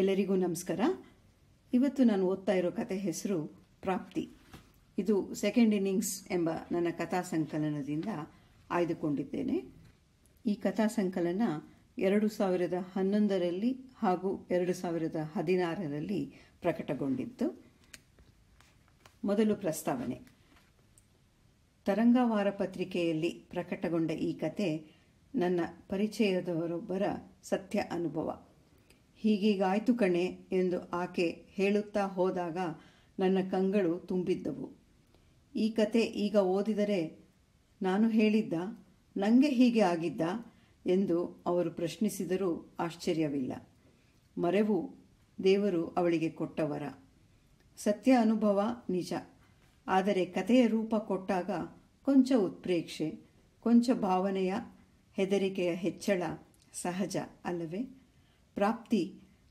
ಎಲ್ಲರಿಗೂ ನಮಸ್ಕಾರ ಇವತ್ತು ನಾನು ಓದ್ತಾ ಇರೋ ಕತೆ ಹೆಸರು ಪ್ರಾಪ್ತಿ ಇದು ಸೆಕೆಂಡ್ ಇನ್ನಿಂಗ್ಸ್ ಎಂಬ ನನ್ನ ಕಥಾ ಸಂಕಲನದಿಂದ ಆಯ್ದುಕೊಂಡಿದ್ದೇನೆ ಈ ಕಥಾ ಸಂಕಲನ ಎರಡು ಸಾವಿರದ ಹನ್ನೊಂದರಲ್ಲಿ ಹಾಗೂ ಎರಡು ಸಾವಿರದ ಹದಿನಾರರಲ್ಲಿ ಪ್ರಕಟಗೊಂಡಿತ್ತು ಮೊದಲು ಪ್ರಸ್ತಾವನೆ ತರಂಗವಾರ ಪತ್ರಿಕೆಯಲ್ಲಿ ಪ್ರಕಟಗೊಂಡ ಈ ಕತೆ ನನ್ನ ಪರಿಚಯದವರೊಬ್ಬರ ಸತ್ಯ ಅನುಭವ ಹೀಗೀಗಾಯ್ತು ಕಣೆ ಎಂದು ಆಕೆ ಹೇಳುತ್ತಾ ಹೋದಾಗ ನನ್ನ ಕಂಗಳು ತುಂಬಿದ್ದವು ಈ ಕತೆ ಈಗ ಓದಿದರೆ ನಾನು ಹೇಳಿದ್ದ ನನಗೆ ಹೀಗೆ ಆಗಿದ್ದ ಎಂದು ಅವರು ಪ್ರಶ್ನಿಸಿದರೂ ಆಶ್ಚರ್ಯವಿಲ್ಲ ಮರೆವು ದೇವರು ಅವಳಿಗೆ ಕೊಟ್ಟವರ ಸತ್ಯ ಅನುಭವ ನಿಜ ಆದರೆ ಕಥೆಯ ರೂಪ ಕೊಟ್ಟಾಗ ಕೊಂಚ ಉತ್ಪ್ರೇಕ್ಷೆ ಕೊಂಚ ಭಾವನೆಯ ಹೆದರಿಕೆಯ ಹೆಚ್ಚಳ ಸಹಜ ಅಲ್ಲವೇ ಪ್ರಾಪ್ತಿ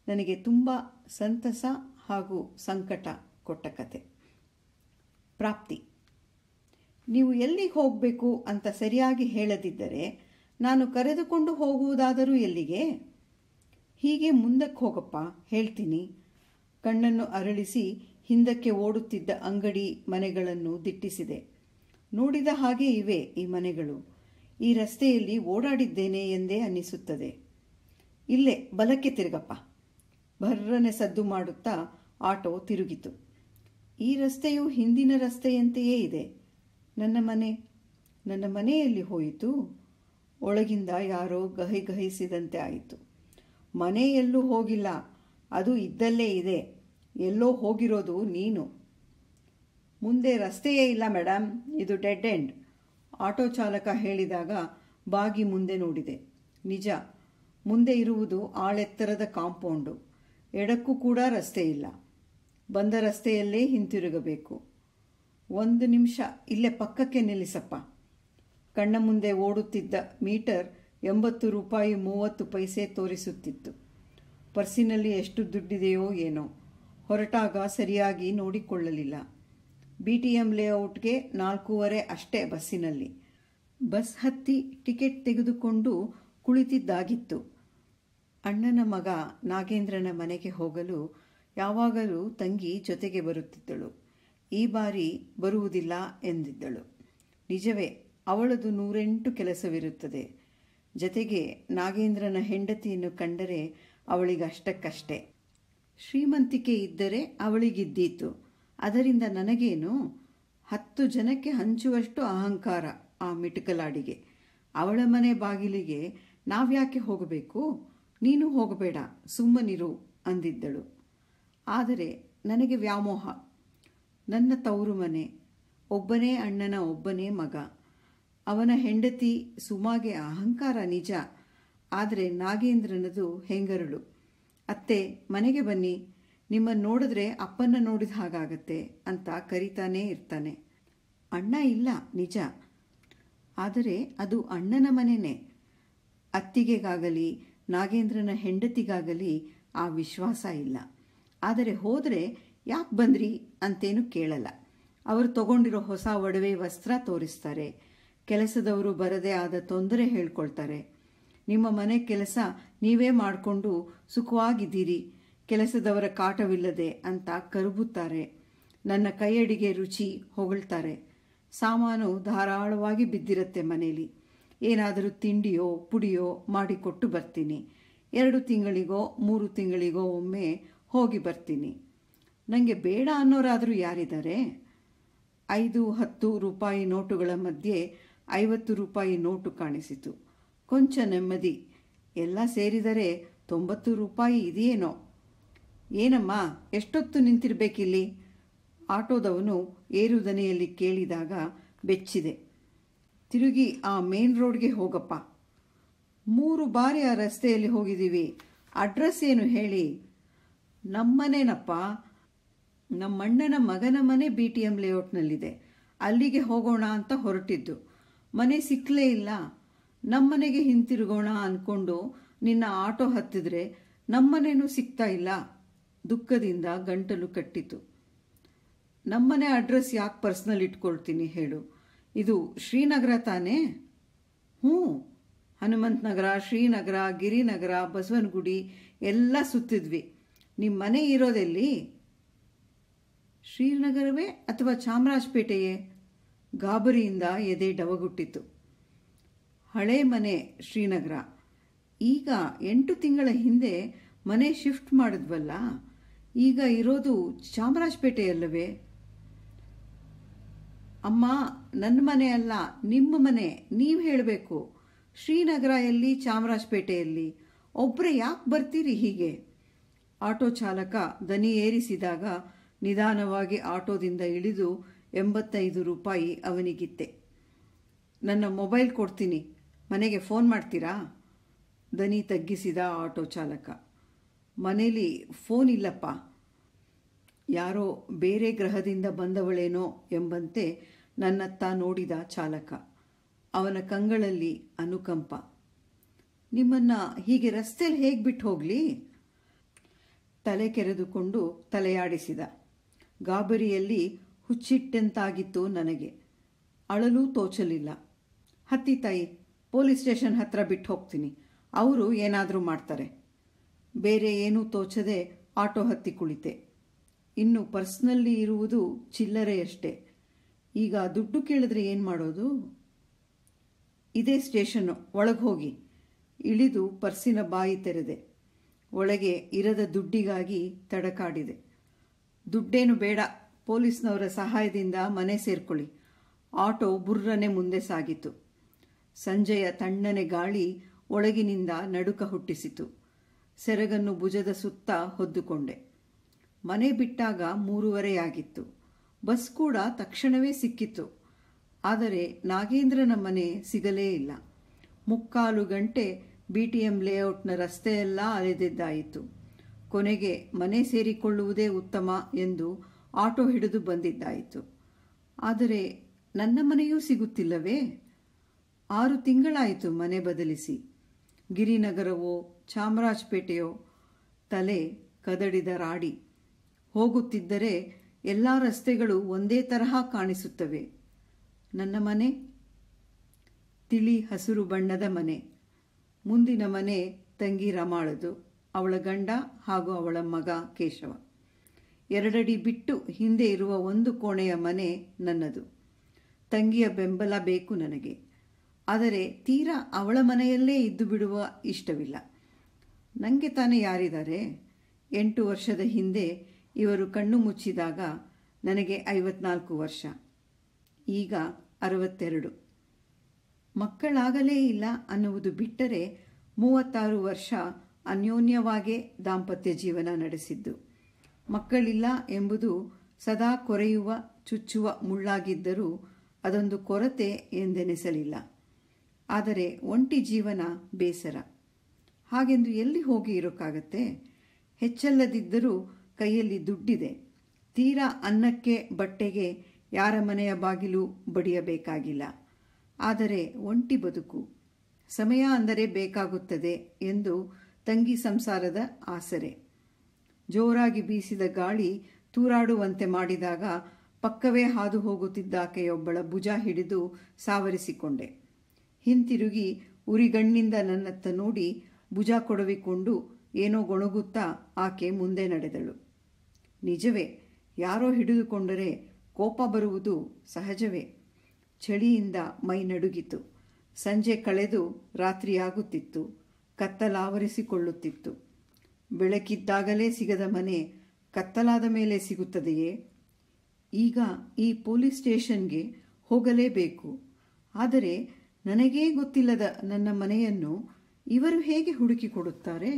ನನಗೆ ತುಂಬ ಸಂತಸ ಹಾಗೂ ಸಂಕಟ ಕೊಟ್ಟ ಕತೆ ಪ್ರಾಪ್ತಿ ನೀವು ಎಲ್ಲಿಗೆ ಹೋಗಬೇಕು ಅಂತ ಸರಿಯಾಗಿ ಹೇಳದಿದ್ದರೆ ನಾನು ಕರೆದುಕೊಂಡು ಹೋಗುವುದಾದರೂ ಎಲ್ಲಿಗೆ ಹೀಗೆ ಮುಂದಕ್ಕೆ ಹೋಗಪ್ಪ ಹೇಳ್ತೀನಿ ಕಣ್ಣನ್ನು ಅರಳಿಸಿ ಹಿಂದಕ್ಕೆ ಓಡುತ್ತಿದ್ದ ಅಂಗಡಿ ಮನೆಗಳನ್ನು ದಿಟ್ಟಿಸಿದೆ ನೋಡಿದ ಹಾಗೆ ಇವೆ ಈ ಮನೆಗಳು ಈ ರಸ್ತೆಯಲ್ಲಿ ಓಡಾಡಿದ್ದೇನೆ ಎಂದೇ ಅನ್ನಿಸುತ್ತದೆ ಇಲ್ಲೇ ಬಲಕ್ಕೆ ತಿರುಗಪ್ಪ ಭರ್ರನೆ ಸದ್ದು ಮಾಡುತ್ತಾ ಆಟೋ ತಿರುಗಿತು ಈ ರಸ್ತೆಯು ಹಿಂದಿನ ರಸ್ತೆಯಂತೆಯೇ ಇದೆ ನನ್ನ ಮನೆ ನನ್ನ ಮನೆಯಲ್ಲಿ ಹೋಯಿತು ಒಳಗಿಂದ ಯಾರೋ ಗಹಿ ಗಹಿಸಿದಂತೆ ಆಯಿತು ಮನೆ ಎಲ್ಲೂ ಹೋಗಿಲ್ಲ ಅದು ಇದ್ದಲ್ಲೇ ಇದೆ ಎಲ್ಲೋ ಹೋಗಿರೋದು ನೀನು ಮುಂದೆ ರಸ್ತೆಯೇ ಇಲ್ಲ ಮೇಡಮ್ ಇದು ಡೆಡ್ ಎಂಡ್ ಆಟೋ ಚಾಲಕ ಹೇಳಿದಾಗ ಬಾಗಿ ಮುಂದೆ ನೋಡಿದೆ ನಿಜ ಮುಂದೆ ಇರುವುದು ಆಳೆತ್ತರದ ಕಾಂಪೌಂಡು ಎಡಕ್ಕೂ ಕೂಡ ರಸ್ತೆ ಇಲ್ಲ ಬಂದ ರಸ್ತೆಯಲ್ಲೇ ಹಿಂತಿರುಗಬೇಕು ಒಂದು ನಿಮಿಷ ಇಲ್ಲೇ ಪಕ್ಕಕ್ಕೆ ನಿಲ್ಲಿಸಪ್ಪ ಕಣ್ಣ ಮುಂದೆ ಓಡುತ್ತಿದ್ದ ಮೀಟರ್ ಎಂಬತ್ತು ರೂಪಾಯಿ ಮೂವತ್ತು ಪೈಸೆ ತೋರಿಸುತ್ತಿತ್ತು ಪರ್ಸಿನಲ್ಲಿ ಎಷ್ಟು ದುಡ್ಡಿದೆಯೋ ಏನೋ ಹೊರಟಾಗ ಸರಿಯಾಗಿ ನೋಡಿಕೊಳ್ಳಲಿಲ್ಲ ಬಿ ಟಿ ಎಂ ಲೇಔಟ್ಗೆ ನಾಲ್ಕೂವರೆ ಅಷ್ಟೇ ಬಸ್ಸಿನಲ್ಲಿ ಬಸ್ ಹತ್ತಿ ಟಿಕೆಟ್ ತೆಗೆದುಕೊಂಡು ಕುಳಿತಿದ್ದಾಗಿತ್ತು ಅಣ್ಣನ ಮಗ ನಾಗೇಂದ್ರನ ಮನೆಗೆ ಹೋಗಲು ಯಾವಾಗಲೂ ತಂಗಿ ಜೊತೆಗೆ ಬರುತ್ತಿದ್ದಳು ಈ ಬಾರಿ ಬರುವುದಿಲ್ಲ ಎಂದಿದ್ದಳು ನಿಜವೇ ಅವಳದು ನೂರೆಂಟು ಕೆಲಸವಿರುತ್ತದೆ ಜತೆಗೆ ನಾಗೇಂದ್ರನ ಹೆಂಡತಿಯನ್ನು ಕಂಡರೆ ಅವಳಿಗಷ್ಟಕ್ಕಷ್ಟೇ ಶ್ರೀಮಂತಿಕೆ ಇದ್ದರೆ ಅವಳಿಗಿದ್ದೀತು ಅದರಿಂದ ನನಗೇನು ಹತ್ತು ಜನಕ್ಕೆ ಹಂಚುವಷ್ಟು ಅಹಂಕಾರ ಆ ಮಿಟುಕಲಾಡಿಗೆ ಅವಳ ಮನೆ ಬಾಗಿಲಿಗೆ ನಾವ್ಯಾಕೆ ಹೋಗಬೇಕು ನೀನು ಹೋಗಬೇಡ ಸುಮ್ಮನಿರು ಅಂದಿದ್ದಳು ಆದರೆ ನನಗೆ ವ್ಯಾಮೋಹ ನನ್ನ ತವರು ಮನೆ ಒಬ್ಬನೇ ಅಣ್ಣನ ಒಬ್ಬನೇ ಮಗ ಅವನ ಹೆಂಡತಿ ಸುಮಾಗೆ ಅಹಂಕಾರ ನಿಜ ಆದರೆ ನಾಗೇಂದ್ರನದು ಹೆಂಗರಳು ಅತ್ತೆ ಮನೆಗೆ ಬನ್ನಿ ನಿಮ್ಮನ್ನು ನೋಡಿದ್ರೆ ಅಪ್ಪನ ನೋಡಿದ ಹಾಗಾಗತ್ತೆ ಅಂತ ಕರಿತಾನೇ ಇರ್ತಾನೆ ಅಣ್ಣ ಇಲ್ಲ ನಿಜ ಆದರೆ ಅದು ಅಣ್ಣನ ಮನೆನೇ ಅತ್ತಿಗೆಗಾಗಲಿ ನಾಗೇಂದ್ರನ ಹೆಂಡತಿಗಾಗಲಿ ಆ ವಿಶ್ವಾಸ ಇಲ್ಲ ಆದರೆ ಹೋದರೆ ಯಾಕೆ ಬಂದ್ರಿ ಅಂತೇನು ಕೇಳಲ್ಲ ಅವರು ತಗೊಂಡಿರೋ ಹೊಸ ಒಡವೆ ವಸ್ತ್ರ ತೋರಿಸ್ತಾರೆ ಕೆಲಸದವರು ಬರದೇ ಆದ ತೊಂದರೆ ಹೇಳ್ಕೊಳ್ತಾರೆ ನಿಮ್ಮ ಮನೆ ಕೆಲಸ ನೀವೇ ಮಾಡಿಕೊಂಡು ಸುಖವಾಗಿದ್ದೀರಿ ಕೆಲಸದವರ ಕಾಟವಿಲ್ಲದೆ ಅಂತ ಕರುಬುತ್ತಾರೆ ನನ್ನ ಕೈಯಡಿಗೆ ರುಚಿ ಹೊಗಳ್ತಾರೆ ಸಾಮಾನು ಧಾರಾಳವಾಗಿ ಬಿದ್ದಿರತ್ತೆ ಮನೇಲಿ ಏನಾದರೂ ತಿಂಡಿಯೋ ಪುಡಿಯೋ ಮಾಡಿಕೊಟ್ಟು ಬರ್ತೀನಿ ಎರಡು ತಿಂಗಳಿಗೋ ಮೂರು ತಿಂಗಳಿಗೋ ಒಮ್ಮೆ ಹೋಗಿ ಬರ್ತೀನಿ ನನಗೆ ಬೇಡ ಅನ್ನೋರಾದರೂ ಯಾರಿದ್ದಾರೆ ಐದು ಹತ್ತು ರೂಪಾಯಿ ನೋಟುಗಳ ಮಧ್ಯೆ ಐವತ್ತು ರೂಪಾಯಿ ನೋಟು ಕಾಣಿಸಿತು ಕೊಂಚ ನೆಮ್ಮದಿ ಎಲ್ಲ ಸೇರಿದರೆ ತೊಂಬತ್ತು ರೂಪಾಯಿ ಇದೆಯೇನೋ ಏನಮ್ಮ ಎಷ್ಟೊತ್ತು ನಿಂತಿರಬೇಕಿಲ್ಲಿ ಆಟೋದವನು ಏರುದನೆಯಲ್ಲಿ ಕೇಳಿದಾಗ ಬೆಚ್ಚಿದೆ ತಿರುಗಿ ಆ ಮೇನ್ ರೋಡ್ಗೆ ಹೋಗಪ್ಪ ಮೂರು ಬಾರಿ ಆ ರಸ್ತೆಯಲ್ಲಿ ಹೋಗಿದ್ದೀವಿ ಅಡ್ರೆಸ್ ಏನು ಹೇಳಿ ನಮ್ಮನೇನಪ್ಪ ನಮ್ಮಣ್ಣನ ಮಗನ ಮನೆ ಬಿ ಟಿ ಎಂ ಲೇಔಟ್ನಲ್ಲಿದೆ ಅಲ್ಲಿಗೆ ಹೋಗೋಣ ಅಂತ ಹೊರಟಿದ್ದು ಮನೆ ಸಿಕ್ಕಲೇ ಇಲ್ಲ ನಮ್ಮನೆಗೆ ಹಿಂತಿರುಗೋಣ ಅಂದ್ಕೊಂಡು ನಿನ್ನ ಆಟೋ ಹತ್ತಿದ್ರೆ ನಮ್ಮನೇನೂ ಸಿಗ್ತಾ ಇಲ್ಲ ದುಃಖದಿಂದ ಗಂಟಲು ಕಟ್ಟಿತು ನಮ್ಮನೆ ಅಡ್ರೆಸ್ ಯಾಕೆ ಪರ್ಸ್ನಲ್ ಇಟ್ಕೊಳ್ತೀನಿ ಹೇಳು ಇದು ಶ್ರೀನಗರ ತಾನೇ ಹ್ಞೂ ಹನುಮಂತನಗರ ನಗರ ಶ್ರೀನಗರ ಗಿರಿನಗರ ಬಸವನಗುಡಿ ಎಲ್ಲ ಸುತ್ತಿದ್ವಿ ನಿಮ್ಮ ಮನೆ ಇರೋದೆಲ್ಲಿ ಶ್ರೀನಗರವೇ ಅಥವಾ ಚಾಮರಾಜಪೇಟೆಯೇ ಗಾಬರಿಯಿಂದ ಎದೆ ಡವಗುಟ್ಟಿತ್ತು ಹಳೆ ಮನೆ ಶ್ರೀನಗರ ಈಗ ಎಂಟು ತಿಂಗಳ ಹಿಂದೆ ಮನೆ ಶಿಫ್ಟ್ ಮಾಡಿದ್ವಲ್ಲ ಈಗ ಇರೋದು ಚಾಮರಾಜಪೇಟೆಯಲ್ಲವೇ ಅಮ್ಮ ನನ್ನ ಮನೆ ಅಲ್ಲ ನಿಮ್ಮ ಮನೆ ನೀವು ಹೇಳಬೇಕು ಶ್ರೀನಗರ ಎಲ್ಲಿ ಚಾಮರಾಜಪೇಟೆಯಲ್ಲಿ ಒಬ್ಬರೇ ಯಾಕೆ ಬರ್ತೀರಿ ಹೀಗೆ ಆಟೋ ಚಾಲಕ ದನಿ ಏರಿಸಿದಾಗ ನಿಧಾನವಾಗಿ ಆಟೋದಿಂದ ಇಳಿದು ಎಂಬತ್ತೈದು ರೂಪಾಯಿ ಅವನಿಗಿತ್ತೆ ನನ್ನ ಮೊಬೈಲ್ ಕೊಡ್ತೀನಿ ಮನೆಗೆ ಫೋನ್ ಮಾಡ್ತೀರಾ ದನಿ ತಗ್ಗಿಸಿದ ಆಟೋ ಚಾಲಕ ಮನೇಲಿ ಫೋನ್ ಇಲ್ಲಪ್ಪ ಯಾರೋ ಬೇರೆ ಗ್ರಹದಿಂದ ಬಂದವಳೇನೋ ಎಂಬಂತೆ ನನ್ನತ್ತ ನೋಡಿದ ಚಾಲಕ ಅವನ ಕಂಗಳಲ್ಲಿ ಅನುಕಂಪ ನಿಮ್ಮನ್ನು ಹೀಗೆ ರಸ್ತೆಯಲ್ಲಿ ಹೇಗೆ ಬಿಟ್ಟು ಹೋಗ್ಲಿ ತಲೆ ಕೆರೆದುಕೊಂಡು ತಲೆಯಾಡಿಸಿದ ಗಾಬರಿಯಲ್ಲಿ ಹುಚ್ಚಿಟ್ಟಂತಾಗಿತ್ತು ನನಗೆ ಅಳಲೂ ತೋಚಲಿಲ್ಲ ಹತ್ತಿ ತಾಯಿ ಪೊಲೀಸ್ ಸ್ಟೇಷನ್ ಹತ್ರ ಬಿಟ್ಟು ಹೋಗ್ತೀನಿ ಅವರು ಏನಾದರೂ ಮಾಡ್ತಾರೆ ಬೇರೆ ಏನೂ ತೋಚದೆ ಆಟೋ ಹತ್ತಿ ಕುಳಿತೆ ಇನ್ನು ಪರ್ಸ್ನಲ್ಲಿ ಇರುವುದು ಚಿಲ್ಲರೆಯಷ್ಟೇ ಈಗ ದುಡ್ಡು ಕೇಳಿದ್ರೆ ಏನು ಮಾಡೋದು ಇದೇ ಸ್ಟೇಷನ್ನು ಒಳಗೆ ಹೋಗಿ ಇಳಿದು ಪರ್ಸಿನ ಬಾಯಿ ತೆರೆದೆ ಒಳಗೆ ಇರದ ದುಡ್ಡಿಗಾಗಿ ತಡಕಾಡಿದೆ ದುಡ್ಡೇನು ಬೇಡ ಪೊಲೀಸ್ನವರ ಸಹಾಯದಿಂದ ಮನೆ ಸೇರ್ಕೊಳ್ಳಿ ಆಟೋ ಬುರ್ರನೆ ಮುಂದೆ ಸಾಗಿತು ಸಂಜೆಯ ತಣ್ಣನೆ ಗಾಳಿ ಒಳಗಿನಿಂದ ನಡುಕ ಹುಟ್ಟಿಸಿತು ಸೆರಗನ್ನು ಭುಜದ ಸುತ್ತ ಹೊದ್ದುಕೊಂಡೆ ಮನೆ ಬಿಟ್ಟಾಗ ಮೂರುವರೆಯಾಗಿತ್ತು ಬಸ್ ಕೂಡ ತಕ್ಷಣವೇ ಸಿಕ್ಕಿತ್ತು ಆದರೆ ನಾಗೇಂದ್ರನ ಮನೆ ಸಿಗಲೇ ಇಲ್ಲ ಮುಕ್ಕಾಲು ಗಂಟೆ ಬಿ ಟಿ ಎಂ ಲೇಔಟ್ನ ರಸ್ತೆಯೆಲ್ಲ ಅಲೆದಿದ್ದಾಯಿತು ಕೊನೆಗೆ ಮನೆ ಸೇರಿಕೊಳ್ಳುವುದೇ ಉತ್ತಮ ಎಂದು ಆಟೋ ಹಿಡಿದು ಬಂದಿದ್ದಾಯಿತು ಆದರೆ ನನ್ನ ಮನೆಯೂ ಸಿಗುತ್ತಿಲ್ಲವೇ ಆರು ತಿಂಗಳಾಯಿತು ಮನೆ ಬದಲಿಸಿ ಗಿರಿನಗರವೋ ಚಾಮರಾಜಪೇಟೆಯೋ ತಲೆ ಕದಡಿದ ರಾಡಿ ಹೋಗುತ್ತಿದ್ದರೆ ಎಲ್ಲ ರಸ್ತೆಗಳು ಒಂದೇ ತರಹ ಕಾಣಿಸುತ್ತವೆ ನನ್ನ ಮನೆ ತಿಳಿ ಹಸಿರು ಬಣ್ಣದ ಮನೆ ಮುಂದಿನ ಮನೆ ತಂಗಿ ರಮಾಳದು ಅವಳ ಗಂಡ ಹಾಗೂ ಅವಳ ಮಗ ಕೇಶವ ಎರಡಡಿ ಬಿಟ್ಟು ಹಿಂದೆ ಇರುವ ಒಂದು ಕೋಣೆಯ ಮನೆ ನನ್ನದು ತಂಗಿಯ ಬೆಂಬಲ ಬೇಕು ನನಗೆ ಆದರೆ ತೀರ ಅವಳ ಮನೆಯಲ್ಲೇ ಇದ್ದು ಬಿಡುವ ಇಷ್ಟವಿಲ್ಲ ನನಗೆ ತಾನೇ ಯಾರಿದ್ದಾರೆ ಎಂಟು ವರ್ಷದ ಹಿಂದೆ ಇವರು ಕಣ್ಣು ಮುಚ್ಚಿದಾಗ ನನಗೆ ಐವತ್ನಾಲ್ಕು ವರ್ಷ ಈಗ ಅರವತ್ತೆರಡು ಮಕ್ಕಳಾಗಲೇ ಇಲ್ಲ ಅನ್ನುವುದು ಬಿಟ್ಟರೆ ಮೂವತ್ತಾರು ವರ್ಷ ಅನ್ಯೋನ್ಯವಾಗೇ ದಾಂಪತ್ಯ ಜೀವನ ನಡೆಸಿದ್ದು ಮಕ್ಕಳಿಲ್ಲ ಎಂಬುದು ಸದಾ ಕೊರೆಯುವ ಚುಚ್ಚುವ ಮುಳ್ಳಾಗಿದ್ದರೂ ಅದೊಂದು ಕೊರತೆ ಎಂದೆನಿಸಲಿಲ್ಲ ಆದರೆ ಒಂಟಿ ಜೀವನ ಬೇಸರ ಹಾಗೆಂದು ಎಲ್ಲಿ ಹೋಗಿ ಇರೋಕ್ಕಾಗತ್ತೆ ಹೆಚ್ಚಲ್ಲದಿದ್ದರೂ ಕೈಯಲ್ಲಿ ದುಡ್ಡಿದೆ ತೀರಾ ಅನ್ನಕ್ಕೆ ಬಟ್ಟೆಗೆ ಯಾರ ಮನೆಯ ಬಾಗಿಲು ಬಡಿಯಬೇಕಾಗಿಲ್ಲ ಆದರೆ ಒಂಟಿ ಬದುಕು ಸಮಯ ಅಂದರೆ ಬೇಕಾಗುತ್ತದೆ ಎಂದು ತಂಗಿ ಸಂಸಾರದ ಆಸರೆ ಜೋರಾಗಿ ಬೀಸಿದ ಗಾಳಿ ತೂರಾಡುವಂತೆ ಮಾಡಿದಾಗ ಪಕ್ಕವೇ ಹಾದು ಹೋಗುತ್ತಿದ್ದಾಕೆಯೊಬ್ಬಳ ಭುಜ ಹಿಡಿದು ಸಾವರಿಸಿಕೊಂಡೆ ಹಿಂತಿರುಗಿ ಉರಿಗಣ್ಣಿಂದ ನನ್ನತ್ತ ನೋಡಿ ಭುಜ ಕೊಡವಿಕೊಂಡು ಏನೋ ಗೊಣಗುತ್ತಾ ಆಕೆ ಮುಂದೆ ನಡೆದಳು ನಿಜವೇ ಯಾರೋ ಹಿಡಿದುಕೊಂಡರೆ ಕೋಪ ಬರುವುದು ಸಹಜವೇ ಚಳಿಯಿಂದ ಮೈ ನಡುಗಿತು ಸಂಜೆ ಕಳೆದು ರಾತ್ರಿಯಾಗುತ್ತಿತ್ತು ಕತ್ತಲಾವರಿಸಿಕೊಳ್ಳುತ್ತಿತ್ತು ಬೆಳಕಿದ್ದಾಗಲೇ ಸಿಗದ ಮನೆ ಕತ್ತಲಾದ ಮೇಲೆ ಸಿಗುತ್ತದೆಯೇ ಈಗ ಈ ಪೊಲೀಸ್ ಸ್ಟೇಷನ್ಗೆ ಹೋಗಲೇಬೇಕು ಆದರೆ ನನಗೇ ಗೊತ್ತಿಲ್ಲದ ನನ್ನ ಮನೆಯನ್ನು ಇವರು ಹೇಗೆ ಹುಡುಕಿಕೊಡುತ್ತಾರೆ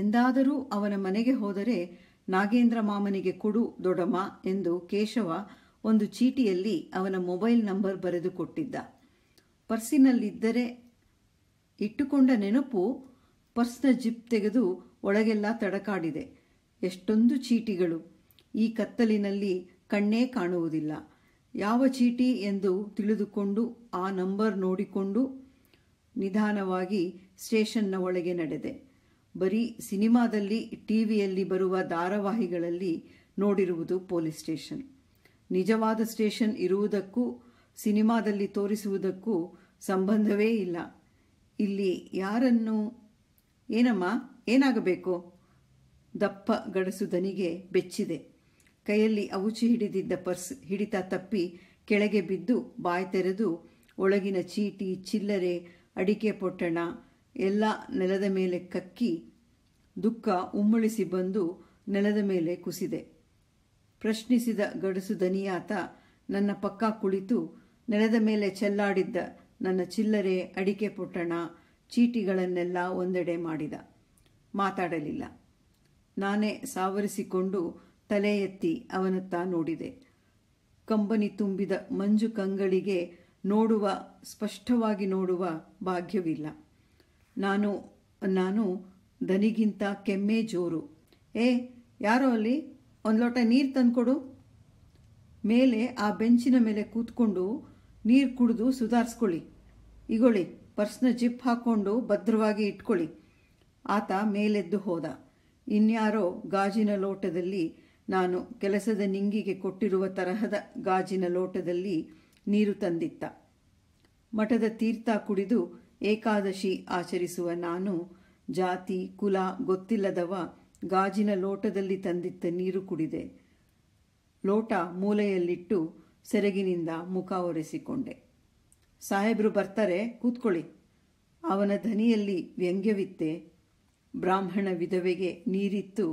ಎಂದಾದರೂ ಅವನ ಮನೆಗೆ ಹೋದರೆ ನಾಗೇಂದ್ರ ಮಾಮನಿಗೆ ಕೊಡು ದೊಡಮ್ಮ ಎಂದು ಕೇಶವ ಒಂದು ಚೀಟಿಯಲ್ಲಿ ಅವನ ಮೊಬೈಲ್ ನಂಬರ್ ಬರೆದುಕೊಟ್ಟಿದ್ದ ಪರ್ಸಿನಲ್ಲಿದ್ದರೆ ಇಟ್ಟುಕೊಂಡ ನೆನಪು ಪರ್ಸ್ನ ಜಿಪ್ ತೆಗೆದು ಒಳಗೆಲ್ಲ ತಡಕಾಡಿದೆ ಎಷ್ಟೊಂದು ಚೀಟಿಗಳು ಈ ಕತ್ತಲಿನಲ್ಲಿ ಕಣ್ಣೇ ಕಾಣುವುದಿಲ್ಲ ಯಾವ ಚೀಟಿ ಎಂದು ತಿಳಿದುಕೊಂಡು ಆ ನಂಬರ್ ನೋಡಿಕೊಂಡು ನಿಧಾನವಾಗಿ ಸ್ಟೇಷನ್ನ ಒಳಗೆ ನಡೆದೆ ಬರೀ ಸಿನಿಮಾದಲ್ಲಿ ಟಿವಿಯಲ್ಲಿ ಬರುವ ಧಾರಾವಾಹಿಗಳಲ್ಲಿ ನೋಡಿರುವುದು ಪೊಲೀಸ್ ಸ್ಟೇಷನ್ ನಿಜವಾದ ಸ್ಟೇಷನ್ ಇರುವುದಕ್ಕೂ ಸಿನಿಮಾದಲ್ಲಿ ತೋರಿಸುವುದಕ್ಕೂ ಸಂಬಂಧವೇ ಇಲ್ಲ ಇಲ್ಲಿ ಯಾರನ್ನು ಏನಮ್ಮ ಏನಾಗಬೇಕು ದಪ್ಪ ಗಡಸು ದನಿಗೆ ಬೆಚ್ಚಿದೆ ಕೈಯಲ್ಲಿ ಅವುಚಿ ಹಿಡಿದಿದ್ದ ಪರ್ಸ್ ಹಿಡಿತ ತಪ್ಪಿ ಕೆಳಗೆ ಬಿದ್ದು ಬಾಯಿ ತೆರೆದು ಒಳಗಿನ ಚೀಟಿ ಚಿಲ್ಲರೆ ಅಡಿಕೆ ಪೊಟ್ಟಣ ಎಲ್ಲ ನೆಲದ ಮೇಲೆ ಕಕ್ಕಿ ದುಃಖ ಉಮ್ಮಳಿಸಿ ಬಂದು ನೆಲದ ಮೇಲೆ ಕುಸಿದೆ ಪ್ರಶ್ನಿಸಿದ ಗಡಸು ದನಿಯಾತ ನನ್ನ ಪಕ್ಕ ಕುಳಿತು ನೆಲದ ಮೇಲೆ ಚೆಲ್ಲಾಡಿದ್ದ ನನ್ನ ಚಿಲ್ಲರೆ ಅಡಿಕೆ ಪೊಟ್ಟಣ ಚೀಟಿಗಳನ್ನೆಲ್ಲ ಒಂದೆಡೆ ಮಾಡಿದ ಮಾತಾಡಲಿಲ್ಲ ನಾನೇ ಸಾವರಿಸಿಕೊಂಡು ತಲೆ ಎತ್ತಿ ಅವನತ್ತ ನೋಡಿದೆ ಕಂಬನಿ ತುಂಬಿದ ಮಂಜು ಕಂಗಳಿಗೆ ನೋಡುವ ಸ್ಪಷ್ಟವಾಗಿ ನೋಡುವ ಭಾಗ್ಯವಿಲ್ಲ ನಾನು ನಾನು ದನಿಗಿಂತ ಕೆಮ್ಮೆ ಜೋರು ಏ ಯಾರೋ ಅಲ್ಲಿ ಒಂದು ಲೋಟ ನೀರು ತಂದುಕೊಡು ಮೇಲೆ ಆ ಬೆಂಚಿನ ಮೇಲೆ ಕೂತ್ಕೊಂಡು ನೀರು ಕುಡಿದು ಸುಧಾರಿಸ್ಕೊಳ್ಳಿ ಇಗೊಳ್ಳಿ ಪರ್ಸ್ನ ಜಿಪ್ ಹಾಕ್ಕೊಂಡು ಭದ್ರವಾಗಿ ಇಟ್ಕೊಳ್ಳಿ ಆತ ಮೇಲೆದ್ದು ಹೋದ ಇನ್ಯಾರೋ ಗಾಜಿನ ಲೋಟದಲ್ಲಿ ನಾನು ಕೆಲಸದ ನಿಂಗಿಗೆ ಕೊಟ್ಟಿರುವ ತರಹದ ಗಾಜಿನ ಲೋಟದಲ್ಲಿ ನೀರು ತಂದಿತ್ತ ಮಠದ ತೀರ್ಥ ಕುಡಿದು ಏಕಾದಶಿ ಆಚರಿಸುವ ನಾನು ಜಾತಿ ಕುಲ ಗೊತ್ತಿಲ್ಲದವ ಗಾಜಿನ ಲೋಟದಲ್ಲಿ ತಂದಿದ್ದ ನೀರು ಕುಡಿದೆ ಲೋಟ ಮೂಲೆಯಲ್ಲಿಟ್ಟು ಸೆರಗಿನಿಂದ ಮುಖ ಒರೆಸಿಕೊಂಡೆ ಸಾಹೇಬರು ಬರ್ತಾರೆ ಕೂತ್ಕೊಳ್ಳಿ ಅವನ ಧನಿಯಲ್ಲಿ ವ್ಯಂಗ್ಯವಿತ್ತೆ ಬ್ರಾಹ್ಮಣ ವಿಧವೆಗೆ ನೀರಿತ್ತು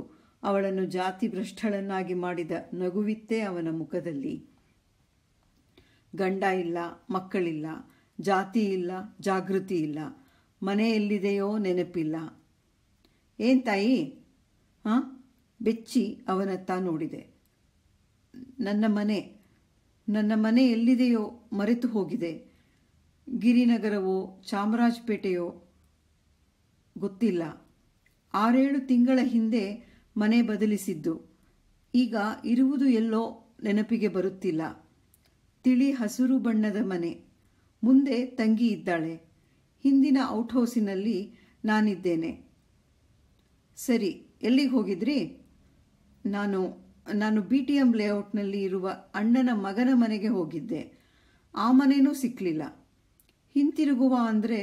ಅವಳನ್ನು ಜಾತಿ ಭ್ರಷ್ಟಳನ್ನಾಗಿ ಮಾಡಿದ ನಗುವಿತ್ತೇ ಅವನ ಮುಖದಲ್ಲಿ ಗಂಡ ಇಲ್ಲ ಮಕ್ಕಳಿಲ್ಲ ಜಾತಿ ಇಲ್ಲ ಜಾಗೃತಿ ಇಲ್ಲ ಮನೆ ಎಲ್ಲಿದೆಯೋ ನೆನಪಿಲ್ಲ ಏನ್ ತಾಯಿ ಹಾಂ ಬೆಚ್ಚಿ ಅವನತ್ತ ನೋಡಿದೆ ನನ್ನ ಮನೆ ನನ್ನ ಮನೆ ಎಲ್ಲಿದೆಯೋ ಮರೆತು ಹೋಗಿದೆ ಗಿರಿನಗರವೋ ಚಾಮರಾಜಪೇಟೆಯೋ ಗೊತ್ತಿಲ್ಲ ಆರೇಳು ತಿಂಗಳ ಹಿಂದೆ ಮನೆ ಬದಲಿಸಿದ್ದು ಈಗ ಇರುವುದು ಎಲ್ಲೋ ನೆನಪಿಗೆ ಬರುತ್ತಿಲ್ಲ ತಿಳಿ ಹಸಿರು ಬಣ್ಣದ ಮನೆ ಮುಂದೆ ತಂಗಿ ಇದ್ದಾಳೆ ಹಿಂದಿನ ಔಟ್ ಹೌಸಿನಲ್ಲಿ ನಾನಿದ್ದೇನೆ ಸರಿ ಎಲ್ಲಿಗೆ ಹೋಗಿದ್ರಿ ನಾನು ನಾನು ಬಿ ಟಿ ಎಂ ಲೇಔಟ್ನಲ್ಲಿ ಇರುವ ಅಣ್ಣನ ಮಗನ ಮನೆಗೆ ಹೋಗಿದ್ದೆ ಆ ಮನೆಯೂ ಸಿಕ್ಕಲಿಲ್ಲ ಹಿಂತಿರುಗುವ ಅಂದರೆ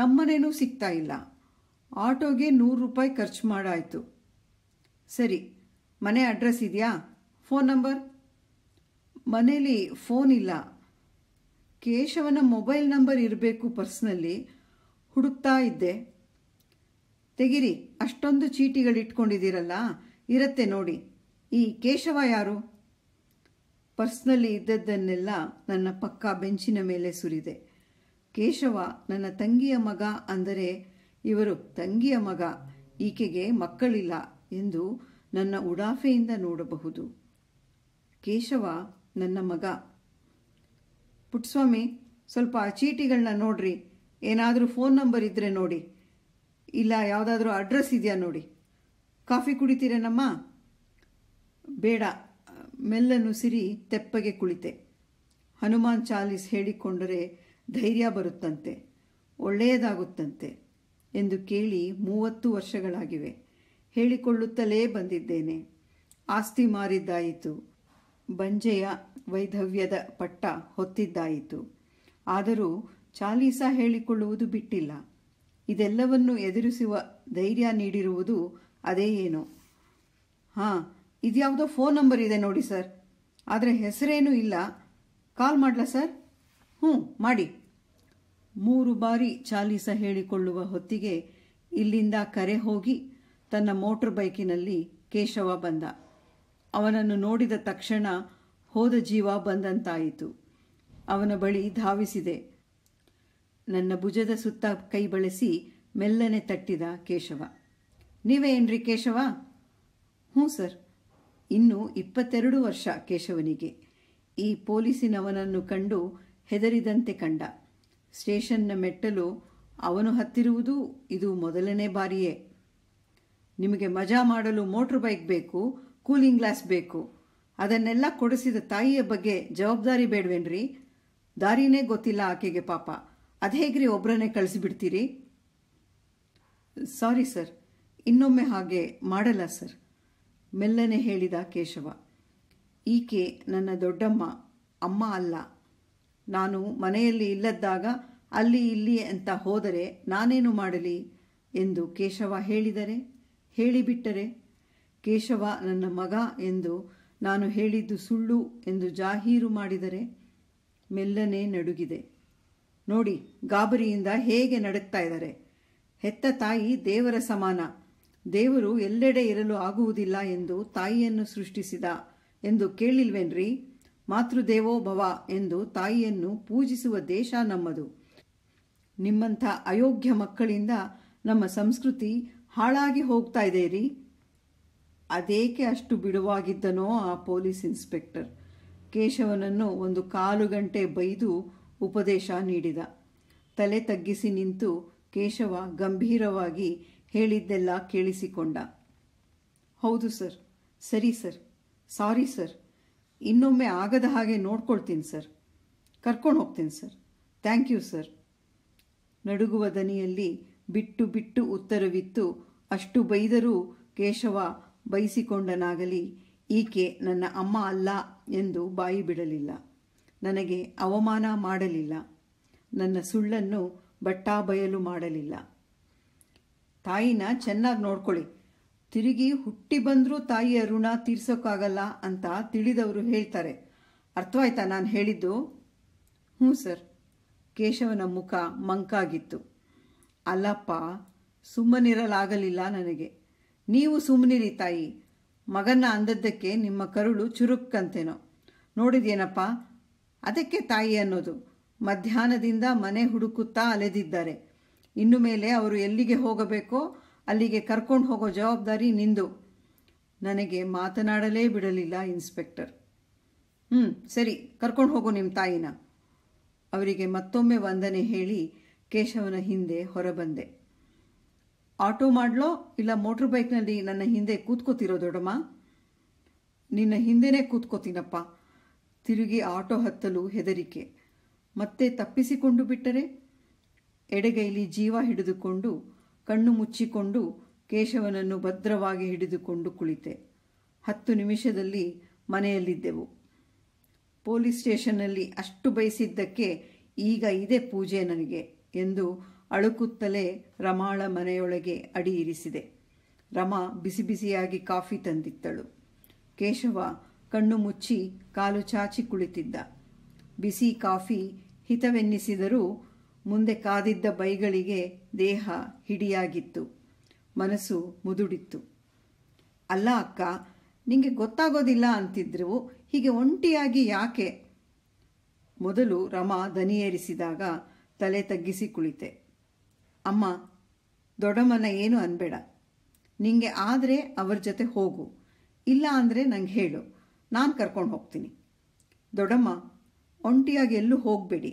ನಮ್ಮನೇನೂ ಸಿಗ್ತಾ ಇಲ್ಲ ಆಟೋಗೆ ನೂರು ರೂಪಾಯಿ ಖರ್ಚು ಮಾಡಾಯಿತು ಸರಿ ಮನೆ ಅಡ್ರೆಸ್ ಇದೆಯಾ ಫೋನ್ ನಂಬರ್ ಮನೇಲಿ ಫೋನ್ ಇಲ್ಲ ಕೇಶವನ ಮೊಬೈಲ್ ನಂಬರ್ ಇರಬೇಕು ಪರ್ಸ್ನಲ್ಲಿ ಹುಡುಕ್ತಾ ಇದ್ದೆ ತೆಗಿರಿ ಅಷ್ಟೊಂದು ಚೀಟಿಗಳಿಟ್ಕೊಂಡಿದ್ದೀರಲ್ಲ ಇರತ್ತೆ ನೋಡಿ ಈ ಕೇಶವ ಯಾರು ಪರ್ಸ್ನಲ್ಲಿ ಇದ್ದದ್ದನ್ನೆಲ್ಲ ನನ್ನ ಪಕ್ಕ ಬೆಂಚಿನ ಮೇಲೆ ಸುರಿದೆ ಕೇಶವ ನನ್ನ ತಂಗಿಯ ಮಗ ಅಂದರೆ ಇವರು ತಂಗಿಯ ಮಗ ಈಕೆಗೆ ಮಕ್ಕಳಿಲ್ಲ ಎಂದು ನನ್ನ ಉಡಾಫೆಯಿಂದ ನೋಡಬಹುದು ಕೇಶವ ನನ್ನ ಮಗ ಪುಟ್ಸ್ವಾಮಿ ಸ್ವಲ್ಪ ಚೀಟಿಗಳನ್ನ ನೋಡ್ರಿ ಏನಾದರೂ ಫೋನ್ ನಂಬರ್ ಇದ್ದರೆ ನೋಡಿ ಇಲ್ಲ ಯಾವುದಾದ್ರೂ ಅಡ್ರೆಸ್ ಇದೆಯಾ ನೋಡಿ ಕಾಫಿ ಕುಡಿತೀರೇನಮ್ಮ ಬೇಡ ಮೆಲ್ಲನ್ನು ಸಿರಿ ತೆಪ್ಪಗೆ ಕುಳಿತೆ ಹನುಮಾನ್ ಚಾಲೀಸ್ ಹೇಳಿಕೊಂಡರೆ ಧೈರ್ಯ ಬರುತ್ತಂತೆ ಒಳ್ಳೆಯದಾಗುತ್ತಂತೆ ಎಂದು ಕೇಳಿ ಮೂವತ್ತು ವರ್ಷಗಳಾಗಿವೆ ಹೇಳಿಕೊಳ್ಳುತ್ತಲೇ ಬಂದಿದ್ದೇನೆ ಆಸ್ತಿ ಮಾರಿದ್ದಾಯಿತು ಬಂಜೆಯ ವೈಧವ್ಯದ ಪಟ್ಟ ಹೊತ್ತಿದ್ದಾಯಿತು ಆದರೂ ಚಾಲೀಸ ಹೇಳಿಕೊಳ್ಳುವುದು ಬಿಟ್ಟಿಲ್ಲ ಇದೆಲ್ಲವನ್ನು ಎದುರಿಸುವ ಧೈರ್ಯ ನೀಡಿರುವುದು ಅದೇ ಏನು ಹಾಂ ಇದ್ಯಾವುದೋ ಫೋನ್ ನಂಬರ್ ಇದೆ ನೋಡಿ ಸರ್ ಆದರೆ ಹೆಸರೇನು ಇಲ್ಲ ಕಾಲ್ ಮಾಡಲಾ ಸರ್ ಹ್ಞೂ ಮಾಡಿ ಮೂರು ಬಾರಿ ಚಾಲೀಸ ಹೇಳಿಕೊಳ್ಳುವ ಹೊತ್ತಿಗೆ ಇಲ್ಲಿಂದ ಕರೆ ಹೋಗಿ ತನ್ನ ಮೋಟ್ರ್ ಬೈಕಿನಲ್ಲಿ ಕೇಶವ ಬಂದ ಅವನನ್ನು ನೋಡಿದ ತಕ್ಷಣ ಹೋದ ಜೀವ ಬಂದಂತಾಯಿತು ಅವನ ಬಳಿ ಧಾವಿಸಿದೆ ನನ್ನ ಭುಜದ ಸುತ್ತ ಕೈ ಬಳಸಿ ಮೆಲ್ಲನೆ ತಟ್ಟಿದ ಕೇಶವ ನೀವೇನ್ರಿ ಕೇಶವ ಹ್ಞೂ ಸರ್ ಇನ್ನು ಇಪ್ಪತ್ತೆರಡು ವರ್ಷ ಕೇಶವನಿಗೆ ಈ ಪೊಲೀಸಿನವನನ್ನು ಕಂಡು ಹೆದರಿದಂತೆ ಕಂಡ ಸ್ಟೇಷನ್ನ ಮೆಟ್ಟಲು ಅವನು ಹತ್ತಿರುವುದು ಇದು ಮೊದಲನೇ ಬಾರಿಯೇ ನಿಮಗೆ ಮಜಾ ಮಾಡಲು ಮೋಟ್ರ್ ಬೈಕ್ ಬೇಕು ಕೂಲಿಂಗ್ ಗ್ಲಾಸ್ ಬೇಕು ಅದನ್ನೆಲ್ಲ ಕೊಡಿಸಿದ ತಾಯಿಯ ಬಗ್ಗೆ ಜವಾಬ್ದಾರಿ ಬೇಡವೇನ್ರಿ ದಾರಿನೇ ಗೊತ್ತಿಲ್ಲ ಆಕೆಗೆ ಪಾಪ ಹೇಗ್ರಿ ಒಬ್ಬರನ್ನೇ ಕಳಿಸಿಬಿಡ್ತೀರಿ ಸಾರಿ ಸರ್ ಇನ್ನೊಮ್ಮೆ ಹಾಗೆ ಮಾಡಲ್ಲ ಸರ್ ಮೆಲ್ಲನೆ ಹೇಳಿದ ಕೇಶವ ಈಕೆ ನನ್ನ ದೊಡ್ಡಮ್ಮ ಅಮ್ಮ ಅಲ್ಲ ನಾನು ಮನೆಯಲ್ಲಿ ಇಲ್ಲದ್ದಾಗ ಅಲ್ಲಿ ಇಲ್ಲಿ ಅಂತ ಹೋದರೆ ನಾನೇನು ಮಾಡಲಿ ಎಂದು ಕೇಶವ ಹೇಳಿದರೆ ಹೇಳಿಬಿಟ್ಟರೆ ಕೇಶವ ನನ್ನ ಮಗ ಎಂದು ನಾನು ಹೇಳಿದ್ದು ಸುಳ್ಳು ಎಂದು ಜಾಹೀರು ಮಾಡಿದರೆ ಮೆಲ್ಲನೆ ನಡುಗಿದೆ ನೋಡಿ ಗಾಬರಿಯಿಂದ ಹೇಗೆ ನಡುಕ್ತಾ ಇದ್ದಾರೆ ಹೆತ್ತ ತಾಯಿ ದೇವರ ಸಮಾನ ದೇವರು ಎಲ್ಲೆಡೆ ಇರಲು ಆಗುವುದಿಲ್ಲ ಎಂದು ತಾಯಿಯನ್ನು ಸೃಷ್ಟಿಸಿದ ಎಂದು ಕೇಳಿಲ್ವೇನ್ರಿ ಮಾತೃದೇವೋ ಭವ ಎಂದು ತಾಯಿಯನ್ನು ಪೂಜಿಸುವ ದೇಶ ನಮ್ಮದು ನಿಮ್ಮಂಥ ಅಯೋಗ್ಯ ಮಕ್ಕಳಿಂದ ನಮ್ಮ ಸಂಸ್ಕೃತಿ ಹಾಳಾಗಿ ಹೋಗ್ತಾ ಇದೆ ರೀ ಅದೇಕೆ ಅಷ್ಟು ಬಿಡುವಾಗಿದ್ದನೋ ಆ ಪೊಲೀಸ್ ಇನ್ಸ್ಪೆಕ್ಟರ್ ಕೇಶವನನ್ನು ಒಂದು ಕಾಲು ಗಂಟೆ ಬೈದು ಉಪದೇಶ ನೀಡಿದ ತಲೆ ತಗ್ಗಿಸಿ ನಿಂತು ಕೇಶವ ಗಂಭೀರವಾಗಿ ಹೇಳಿದ್ದೆಲ್ಲ ಕೇಳಿಸಿಕೊಂಡ ಹೌದು ಸರ್ ಸರಿ ಸರ್ ಸಾರಿ ಸರ್ ಇನ್ನೊಮ್ಮೆ ಆಗದ ಹಾಗೆ ನೋಡ್ಕೊಳ್ತೀನಿ ಸರ್ ಕರ್ಕೊಂಡು ಹೋಗ್ತೀನಿ ಸರ್ ಥ್ಯಾಂಕ್ ಯು ಸರ್ ನಡುಗುವ ದನಿಯಲ್ಲಿ ಬಿಟ್ಟು ಬಿಟ್ಟು ಉತ್ತರವಿತ್ತು ಅಷ್ಟು ಬೈದರೂ ಕೇಶವ ಬಯಸಿಕೊಂಡನಾಗಲಿ ಈಕೆ ನನ್ನ ಅಮ್ಮ ಅಲ್ಲ ಎಂದು ಬಾಯಿ ಬಿಡಲಿಲ್ಲ ನನಗೆ ಅವಮಾನ ಮಾಡಲಿಲ್ಲ ನನ್ನ ಸುಳ್ಳನ್ನು ಬಯಲು ಮಾಡಲಿಲ್ಲ ತಾಯಿನ ಚೆನ್ನಾಗಿ ನೋಡ್ಕೊಳ್ಳಿ ತಿರುಗಿ ಹುಟ್ಟಿ ಬಂದರೂ ತಾಯಿಯ ಋಣ ತೀರ್ಸೋಕ್ಕಾಗಲ್ಲ ಅಂತ ತಿಳಿದವರು ಹೇಳ್ತಾರೆ ಅರ್ಥವಾಯ್ತಾ ನಾನು ಹೇಳಿದ್ದು ಹ್ಞೂ ಸರ್ ಕೇಶವನ ಮುಖ ಮಂಕಾಗಿತ್ತು ಅಲ್ಲಪ್ಪ ಸುಮ್ಮನಿರಲಾಗಲಿಲ್ಲ ನನಗೆ ನೀವು ಸುಮ್ಮನಿರಿ ತಾಯಿ ಮಗನ ಅಂದದ್ದಕ್ಕೆ ನಿಮ್ಮ ಕರುಳು ಚುರುಕ್ಕಂತೇನೋ ನೋಡಿದೇನಪ್ಪ ಅದಕ್ಕೆ ತಾಯಿ ಅನ್ನೋದು ಮಧ್ಯಾಹ್ನದಿಂದ ಮನೆ ಹುಡುಕುತ್ತಾ ಅಲೆದಿದ್ದಾರೆ ಇನ್ನು ಮೇಲೆ ಅವರು ಎಲ್ಲಿಗೆ ಹೋಗಬೇಕೋ ಅಲ್ಲಿಗೆ ಕರ್ಕೊಂಡು ಹೋಗೋ ಜವಾಬ್ದಾರಿ ನಿಂದು ನನಗೆ ಮಾತನಾಡಲೇ ಬಿಡಲಿಲ್ಲ ಇನ್ಸ್ಪೆಕ್ಟರ್ ಹ್ಞೂ ಸರಿ ಕರ್ಕೊಂಡು ಹೋಗು ನಿಮ್ಮ ತಾಯಿನ ಅವರಿಗೆ ಮತ್ತೊಮ್ಮೆ ವಂದನೆ ಹೇಳಿ ಕೇಶವನ ಹಿಂದೆ ಹೊರಬಂದೆ ಆಟೋ ಮಾಡಲೋ ಇಲ್ಲ ಮೋಟ್ರ್ ಬೈಕ್ನಲ್ಲಿ ನನ್ನ ಹಿಂದೆ ಕೂತ್ಕೋತಿರೋ ದೊಡ್ಡಮ್ಮ ನಿನ್ನ ಹಿಂದೆನೇ ಕೂತ್ಕೋತೀನಪ್ಪ ತಿರುಗಿ ಆಟೋ ಹತ್ತಲು ಹೆದರಿಕೆ ಮತ್ತೆ ತಪ್ಪಿಸಿಕೊಂಡು ಬಿಟ್ಟರೆ ಎಡೆಗೈಲಿ ಜೀವ ಹಿಡಿದುಕೊಂಡು ಕಣ್ಣು ಮುಚ್ಚಿಕೊಂಡು ಕೇಶವನನ್ನು ಭದ್ರವಾಗಿ ಹಿಡಿದುಕೊಂಡು ಕುಳಿತೆ ಹತ್ತು ನಿಮಿಷದಲ್ಲಿ ಮನೆಯಲ್ಲಿದ್ದೆವು ಪೊಲೀಸ್ ಸ್ಟೇಷನ್ನಲ್ಲಿ ಅಷ್ಟು ಬಯಸಿದ್ದಕ್ಕೆ ಈಗ ಇದೆ ಪೂಜೆ ನನಗೆ ಎಂದು ಅಳುಕುತ್ತಲೇ ರಮಾಳ ಮನೆಯೊಳಗೆ ಅಡಿ ಇರಿಸಿದೆ ರಮಾ ಬಿಸಿ ಬಿಸಿಯಾಗಿ ಕಾಫಿ ತಂದಿತ್ತಳು ಕೇಶವ ಕಣ್ಣು ಮುಚ್ಚಿ ಕಾಲು ಚಾಚಿ ಕುಳಿತಿದ್ದ ಬಿಸಿ ಕಾಫಿ ಹಿತವೆನ್ನಿಸಿದರೂ ಮುಂದೆ ಕಾದಿದ್ದ ಬೈಗಳಿಗೆ ದೇಹ ಹಿಡಿಯಾಗಿತ್ತು ಮನಸ್ಸು ಮುದುಡಿತ್ತು ಅಲ್ಲ ಅಕ್ಕ ನಿಮಗೆ ಗೊತ್ತಾಗೋದಿಲ್ಲ ಅಂತಿದ್ರು ಹೀಗೆ ಒಂಟಿಯಾಗಿ ಯಾಕೆ ಮೊದಲು ರಮಾ ದನಿಯೇರಿಸಿದಾಗ ತಲೆ ತಗ್ಗಿಸಿ ಕುಳಿತೆ ಅಮ್ಮ ದೊಡ್ಡಮ್ಮನ ಏನು ಅನ್ಬೇಡ ನಿಂಗೆ ಆದರೆ ಅವರ ಜೊತೆ ಹೋಗು ಇಲ್ಲ ಅಂದರೆ ನಂಗೆ ಹೇಳು ನಾನು ಕರ್ಕೊಂಡು ಹೋಗ್ತೀನಿ ದೊಡ್ಡಮ್ಮ ಒಂಟಿಯಾಗಿ ಎಲ್ಲೂ ಹೋಗಬೇಡಿ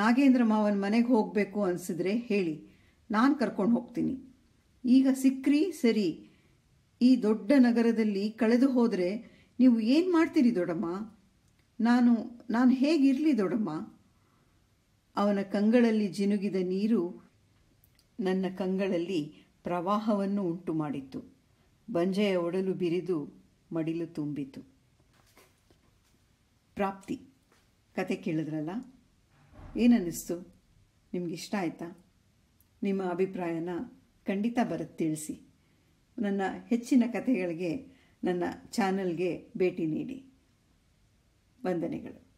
ನಾಗೇಂದ್ರ ಮಾವನ ಮನೆಗೆ ಹೋಗಬೇಕು ಅನಿಸಿದ್ರೆ ಹೇಳಿ ನಾನು ಕರ್ಕೊಂಡು ಹೋಗ್ತೀನಿ ಈಗ ಸಿಕ್ಕ್ರಿ ಸರಿ ಈ ದೊಡ್ಡ ನಗರದಲ್ಲಿ ಕಳೆದು ಹೋದರೆ ನೀವು ಏನು ಮಾಡ್ತೀರಿ ದೊಡಮ್ಮ ನಾನು ನಾನು ಹೇಗಿರಲಿ ದೊಡಮ್ಮ ಅವನ ಕಂಗಳಲ್ಲಿ ಜಿನುಗಿದ ನೀರು ನನ್ನ ಕಂಗಳಲ್ಲಿ ಪ್ರವಾಹವನ್ನು ಉಂಟು ಮಾಡಿತು ಬಂಜೆಯ ಒಡಲು ಬಿರಿದು ಮಡಿಲು ತುಂಬಿತು ಪ್ರಾಪ್ತಿ ಕತೆ ಕೇಳಿದ್ರಲ್ಲ ಏನನ್ನಿಸ್ತು ನಿಮ್ಗೆ ಇಷ್ಟ ಆಯಿತಾ ನಿಮ್ಮ ಅಭಿಪ್ರಾಯನ ಖಂಡಿತ ಬರುತ್ತೆ ತಿಳಿಸಿ ನನ್ನ ಹೆಚ್ಚಿನ ಕಥೆಗಳಿಗೆ ನನ್ನ ಚಾನಲ್ಗೆ ಭೇಟಿ ನೀಡಿ ವಂದನೆಗಳು